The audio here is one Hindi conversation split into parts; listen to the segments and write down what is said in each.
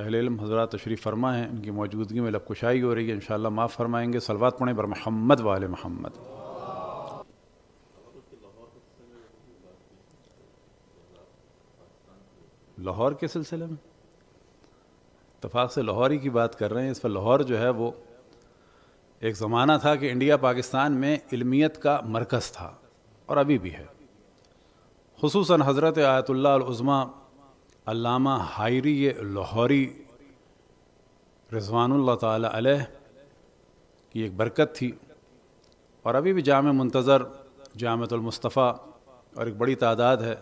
अहल हजरा तशरीफ़ फरमा है उनकी मौजूदगी में लबकुशाई हो रही है इन माफ़ फरमाएँगे सलवात पढ़ें बर महमद वाल महमद लाहौर के सिलसिले में इतफाक़ से लाहौरी की बात कर रहे हैं इस पर लाहौर जो है वो एक ज़माना था कि इंडिया पाकिस्तान में इलमियत का मरकज़ था और अभी भी है खसूस हज़रत आयतुल्लाज़मा अल्लामा हायरी लाहौरी रिजवानुल्लाह ताला अलैह की एक बरकत थी और अभी भी जाम मंतज़र जामतुलमस्तफ़ा और एक बड़ी तादाद है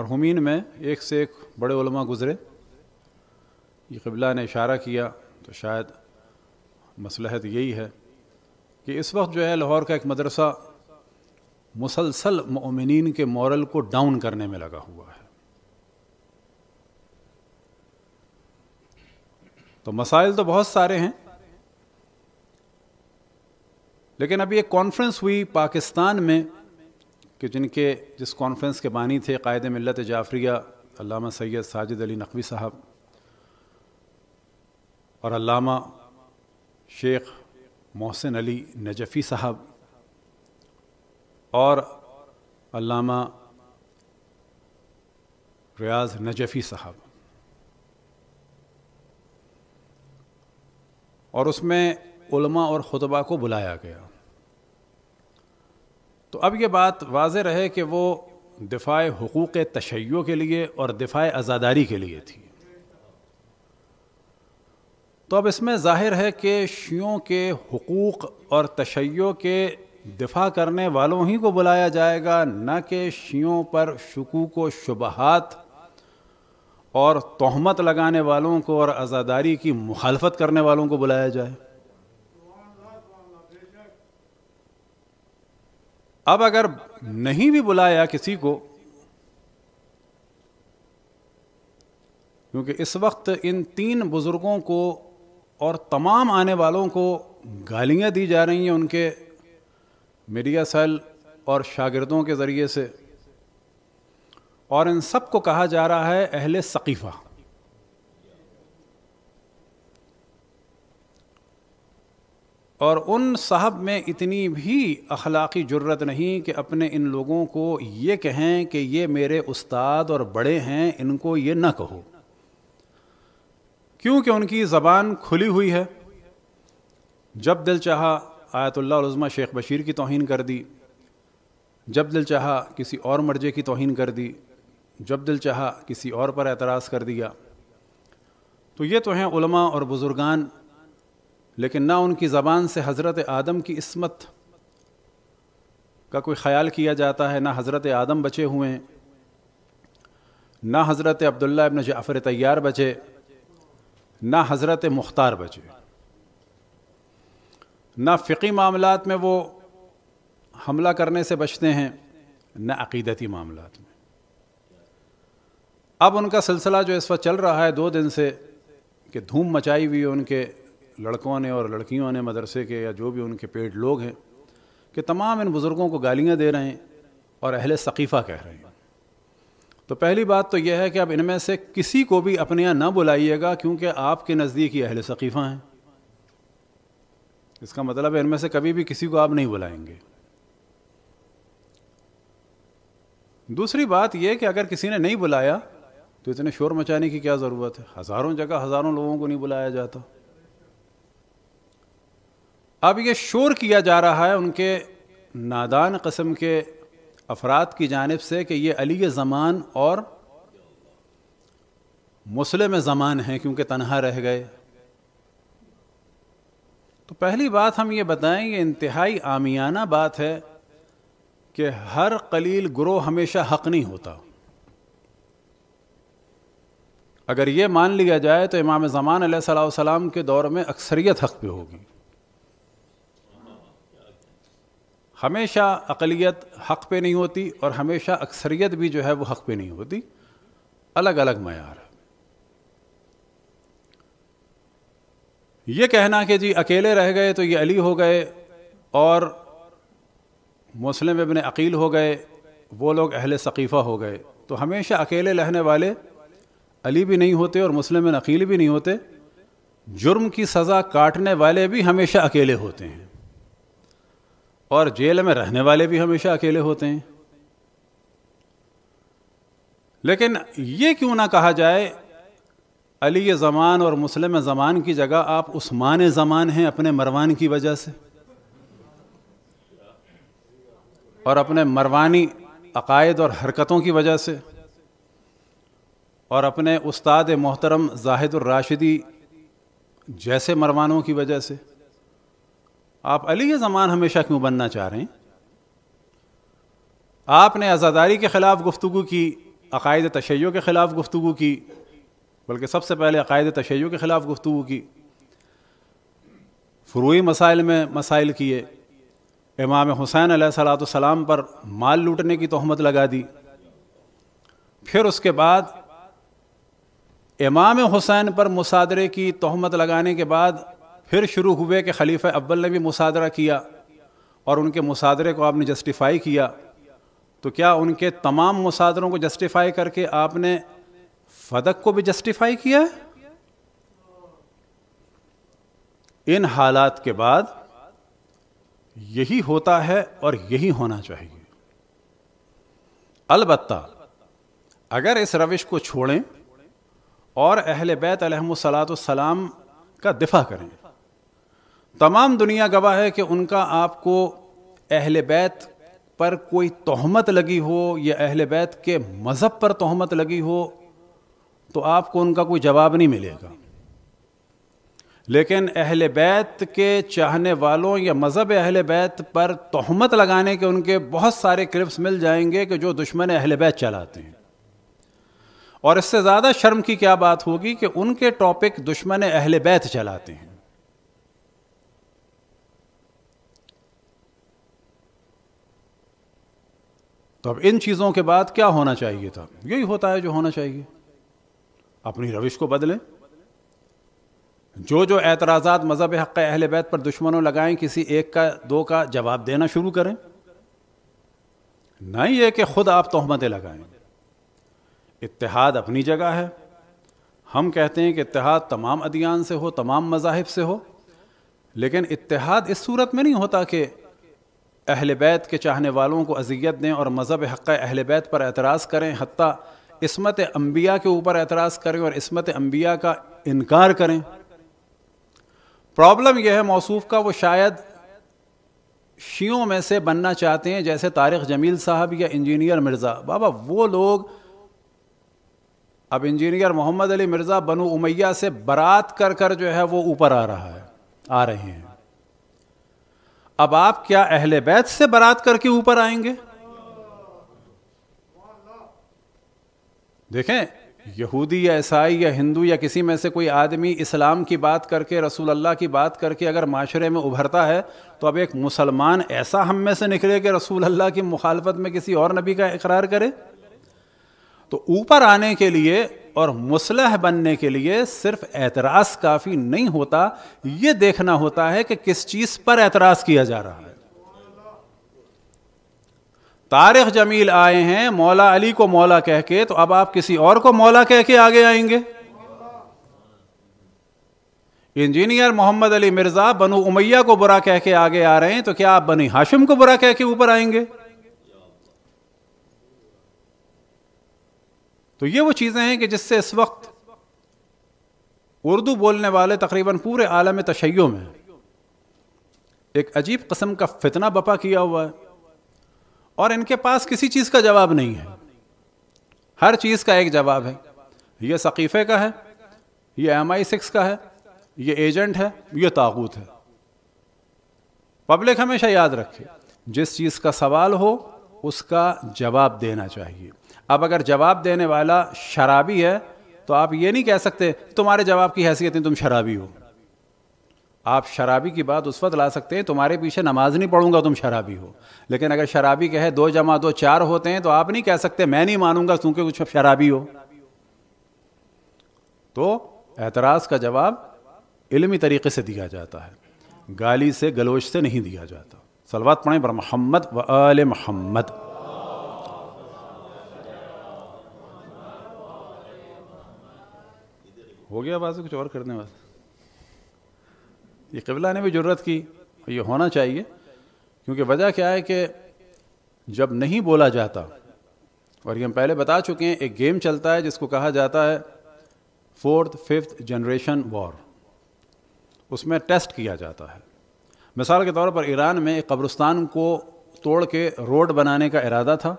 मरहुमीन में एक से एक बड़े उलमा गुज़रे ये कबिला ने इशारा किया तो शायद मसलहत यही है कि इस वक्त जो है लाहौर का एक मदरसा मुसलसल ममिन के मॉरल को डाउन करने में लगा हुआ है तो मसाइल तो बहुत सारे हैं लेकिन अभी एक कॉन्फ्रेंस हुई पाकिस्तान में कि जिनके जिस कॉन्फ्रेंस के बानी थे कायद मिलत जाफरिया सैयद साजिद अली नकवी साहब और अल्लामा शेख मोहसिन अली नजफ़ी साहब और रियाज नजफ़ी साहब और उसमें उलमा और ख़ुतबा को बुलाया गया तो अब ये बात वाज रहे कि वो दिफ़ा हकूक़ तशैयों के लिए और दिफ़ा आज़ादारी के लिए थी तो अब इसमें ज़ाहिर है कि शियों के हकूक़ और तशैयों के दिफा करने वालों ही को बुलाया जाएगा न कि शियों पर शकूक व शुबहत और तहमत लगाने वालों को और आज़ादारी की मुखालफत करने वालों को बुलाया जाए अब अगर नहीं भी बुलाया किसी को क्योंकि इस वक्त इन तीन बुज़ुर्गों को और तमाम आने वालों को गालियाँ दी जा रही हैं उनके मीडिया सेल और शागिर्दों के ज़रिए से और इन सब को कहा जा रहा है अहले सकीफ़ा और उन साहब में इतनी भी अखलाकी जरूरत नहीं कि अपने इन लोगों को ये कहें कि ये मेरे उस्ताद और बड़े हैं इनको ये ना कहो क्योंकि उनकी ज़बान खुली हुई है जब दिल चाहा आयतुल्लाज़मा शेख बशीर की तोहन कर दी जब दिल चाह किसी और मर्जे की तोहन कर दी जब दिल चाह किसी और पर एतराज़ कर दिया तो ये तो हैं उलमा और बुज़ुर्गान लेकिन ना उनकी ज़बान से हज़रत आदम की इसमत का कोई ख़्याल किया जाता है ना हज़रत आदम बचे हुए हैं ना हज़रत अब्दुल्ला इबन जाफ़र तैयार बचे ना हज़रत मुख्तार बचे ना फ़िकी मामला में वो हमला करने से बचते हैं न अकीदती मामला में अब उनका सिलसिला जो इस वक्त चल रहा है दो दिन से कि धूम मचाई हुई है उनके लड़कों ने और लड़कियों ने मदरसे के या जो भी उनके पेट लोग हैं कि तमाम इन बुज़ुर्गों को गालियाँ दे रहे हैं और अहल सकीफ़ा कह रहे हैं तो पहली बात तो यह है कि अब इनमें से किसी को भी अपने यहाँ ना बुलाइएगा क्योंकि आपके नज़दीक ही अहल सकीफ़ा हैं इसका मतलब है इनमें से कभी भी किसी को आप नहीं बुलाएंगे दूसरी बात यह कि अगर किसी ने नहीं बुलाया तो इतने शोर मचाने की क्या ज़रूरत है हज़ारों जगह हज़ारों लोगों को नहीं बुलाया जाता अब यह शोर किया जा रहा है उनके नादान कस्म के अफराद की जानब से कि ये अली ज़मान और मुस्लिम ज़मान हैं क्योंकि तनहा रह गए तो पहली बात हम ये बताएं ये इंतहाई आमियाना बात है कि हर कलील ग्रोह हमेशा हक नहीं होता अगर ये मान लिया जाए तो इमाम ज़मान सलाम के दौर में अक्सरियत हक पे होगी हमेशा अकलियत हक पे नहीं होती और हमेशा अक्सरियत भी जो है वो हक पे नहीं होती अलग अलग मैार है ये कहना कि जी अकेले रह गए तो ये अली हो गए और मुस्लिम इबन अकील हो गए वो लोग अहल सकीफ़ा हो गए तो हमेशा अकेले रहने वाले अली भी नहीं होते और मुस्लिम अकील भी नहीं होते जुर्म की सज़ा काटने वाले भी हमेशा अकेले होते हैं और जेल में रहने वाले भी हमेशा अकेले होते हैं लेकिन ये क्यों ना कहा जाए अली ज़मान और मुस्लिम ज़मान की जगह आप उस्मान ज़मान हैं अपने मरवान की वजह से और अपने मरवानी अकायद और हरकतों की वजह से और अपने उस्ताद मोहतरम राशिदी जैसे मरवानों की वजह से आप अली ज़मान हमेशा क्यों बनना चाह रहे हैं आपने आज़ादारी के ख़िलाफ़ गुफ्तु की अकायद तशैयों के ख़िलाफ़ गुफ्तु की बल्कि सबसे पहले अकायद तशैय के ख़िलाफ़ गुफ्तू की फ्रूई मसाइल में मसाइल किए इमाम हुसैन सलाम पर माल लूटने की तहमत लगा दी फिर उसके बाद इमाम हुसैन पर मुसादरे की तहमत लगाने के बाद फिर शुरू हुए कि खलीफ अब्बल ने भी मुसादरा किया और उनके मुसादरे को आपने जस्टिफाई किया तो क्या उनके तमाम मुसादरों को जस्टिफाई करके आपने फदक को भी जस्टिफाई किया है इन हालात के बाद यही होता है और यही होना चाहिए अलबत्ता अगर इस रविश को छोड़ें और अहल बैत सलाम का दिफा करें तमाम दुनिया गवाह है कि उनका आपको अहल बैत पर कोई तोहमत लगी हो या अहल बैत के मज़हब पर तोहमत लगी हो तो आपको उनका कोई जवाब नहीं मिलेगा लेकिन अहल बैत के चाहने वालों या मज़हब अहल बैत पर तहमत लगाने के उनके बहुत सारे क्लिप्स मिल जाएंगे कि जो दुश्मन अहल बैत चलाते हैं और इससे ज़्यादा शर्म की क्या बात होगी कि उनके टॉपिक दुश्मन अहल बैत चलाते हैं तो अब इन चीज़ों के बाद क्या होना चाहिए था यही होता है जो होना चाहिए अपनी रविश को बदलें जो जो एतराजा मज़हब हक़ अहल बैत पर दुश्मनों लगाएं किसी एक का दो का जवाब देना शुरू करें ना ही ये कि ख़ुद आप तहमतें लगाएं इतिहाद अपनी जगह है हम कहते हैं कि इतिहाद तमाम अदियान से हो तमाम मजाहब से हो लेकिन इतिहाद इस सूरत में नहीं होता कि अहल बैत के चाहने वालों को अजियत दें और मज़हब हक़ अहल बैत पर एतराज़ करें हती इसमत अम्बिया के ऊपर एतराज़ करें और इसमत अम्बिया का इनकार करें प्रॉब्लम यह है मौसूफ का वो शायद शियों में से बनना चाहते हैं जैसे तारिक जमील साहब या इंजीनियर मिर्ज़ा बाबा वो लोग अब इंजीनियर मोहम्मद अली मिर्ज़ा बनु उमैया से बरात कर कर जो है वो ऊपर आ रहा है आ रहे हैं अब आप क्या अहल बैत से बरात करके ऊपर आएंगे देखें यहूदी या ईसाई या हिंदू या किसी में से कोई आदमी इस्लाम की बात करके रसूल अल्लाह की बात करके अगर माशरे में उभरता है तो अब एक मुसलमान ऐसा हम में से निकले कि रसूल अल्लाह की मुखालफत में किसी और नबी का इकरार करे तो ऊपर आने के लिए और मुसलह बनने के लिए सिर्फ एतराज़ काफ़ी नहीं होता ये देखना होता है कि किस चीज़ पर एतराज़ किया जा रहा है तारिक जमील आए हैं मौला अली को मौला कह के तो अब आप किसी और को मौला कह के आगे आएंगे इंजीनियर मोहम्मद अली मिर्जा बनु उमैया को बुरा कह के आगे आ रहे हैं तो क्या आप बनी हाशिम को बुरा कह के ऊपर आएंगे तो ये वो चीज़ें हैं कि जिससे इस वक्त उर्दू बोलने वाले तकरीबन पूरे आलम तशैयों में एक अजीब कस्म का फितना बपा किया हुआ है और इनके पास किसी चीज़ का जवाब नहीं है हर चीज़ का एक जवाब है ये सकीफ़े का है ये एम आई सिक्स का है ये एजेंट है ये ताबूत है पब्लिक हमेशा याद रखे जिस चीज़ का सवाल हो उसका जवाब देना चाहिए अब अगर जवाब देने वाला शराबी है तो आप ये नहीं कह सकते तुम्हारे जवाब की हैसियत नहीं तुम शराबी हो आप शराबी की बात उस वक्त ला सकते हैं तुम्हारे पीछे नमाज नहीं पढ़ूंगा तुम शराबी हो लेकिन अगर शराबी कहे दो जमा दो चार होते हैं तो आप नहीं कह सकते मैं नहीं मानूंगा क्योंकि कुछ शराबी हो तो एतराज़ का जवाब इलमी तरीके से दिया जाता है गाली से गलोच से नहीं दिया जाता सलवात पढ़ें पर मोहम्मद व आल मोहम्मद हो गया बात कुछ और करने वाला ये कबला ने भी ज़रूरत की ये होना चाहिए क्योंकि वजह क्या है कि जब नहीं बोला जाता और ये हम पहले बता चुके हैं एक गेम चलता है जिसको कहा जाता है फोर्थ फिफ्थ जनरेशन वॉर उसमें टेस्ट किया जाता है मिसाल के तौर पर ईरान में एक कब्रस्तान को तोड़ के रोड बनाने का इरादा था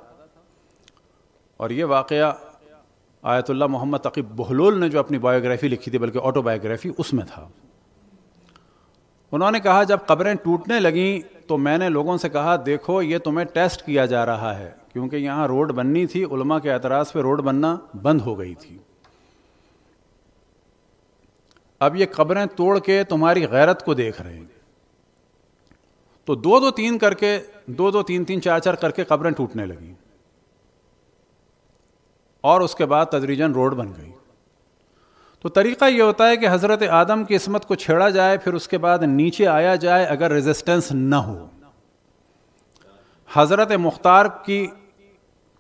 और ये वाक़ आयतुल्ला मोहम्मद तकीब बहलोल ने जो अपनी बायोग्राफ़ी लिखी थी बल्कि ऑटोबायोग्राफ़ी उसमें था उन्होंने कहा जब कब्रें टूटने लगीं तो मैंने लोगों से कहा देखो ये तुम्हें टेस्ट किया जा रहा है क्योंकि यहाँ रोड बननी थी उलमा के एतराज़ पे रोड बनना बंद हो गई थी अब ये कब्रें तोड़ के तुम्हारी गैरत को देख रहे हैं तो दो दो तीन करके दो दो तीन तीन चार चार करके कब्रें टूटने लगी और उसके बाद तदरीजन रोड बन गई तो तरीका ये होता है कि हज़रत आदम की इसमत को छेड़ा जाए फिर उसके बाद नीचे आया जाए अगर रेजिस्टेंस न हो हज़रत मुख्तार की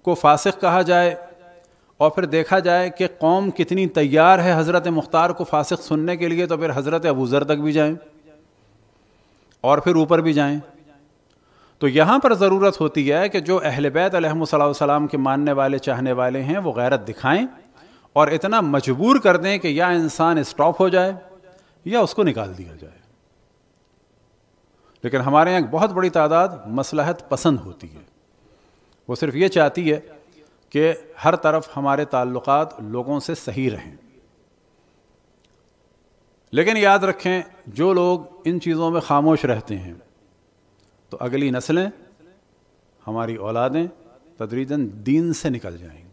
को फासिक कहा जाए और फिर देखा जाए कि कौम कितनी तैयार है हज़रत मुख्तार को फासिक सुनने के लिए तो फिर हज़रत अबूज़र तक भी जाएं और फिर ऊपर भी जाएं तो यहाँ पर ज़रूरत होती है कि जो अहल बैत के मानने वाले चाहने वाले हैं वो गैरत दिखाएं और इतना मजबूर कर दें कि या इंसान स्टॉप हो जाए या उसको निकाल दिया जाए लेकिन हमारे यहाँ बहुत बड़ी तादाद मसलहत पसंद होती है वो सिर्फ ये चाहती है कि हर तरफ हमारे ताल्लुक लोगों से सही रहें लेकिन याद रखें जो लोग इन चीज़ों में खामोश रहते हैं तो अगली नस्लें हमारी औलादें तदरीजन दीन से निकल जाएंगी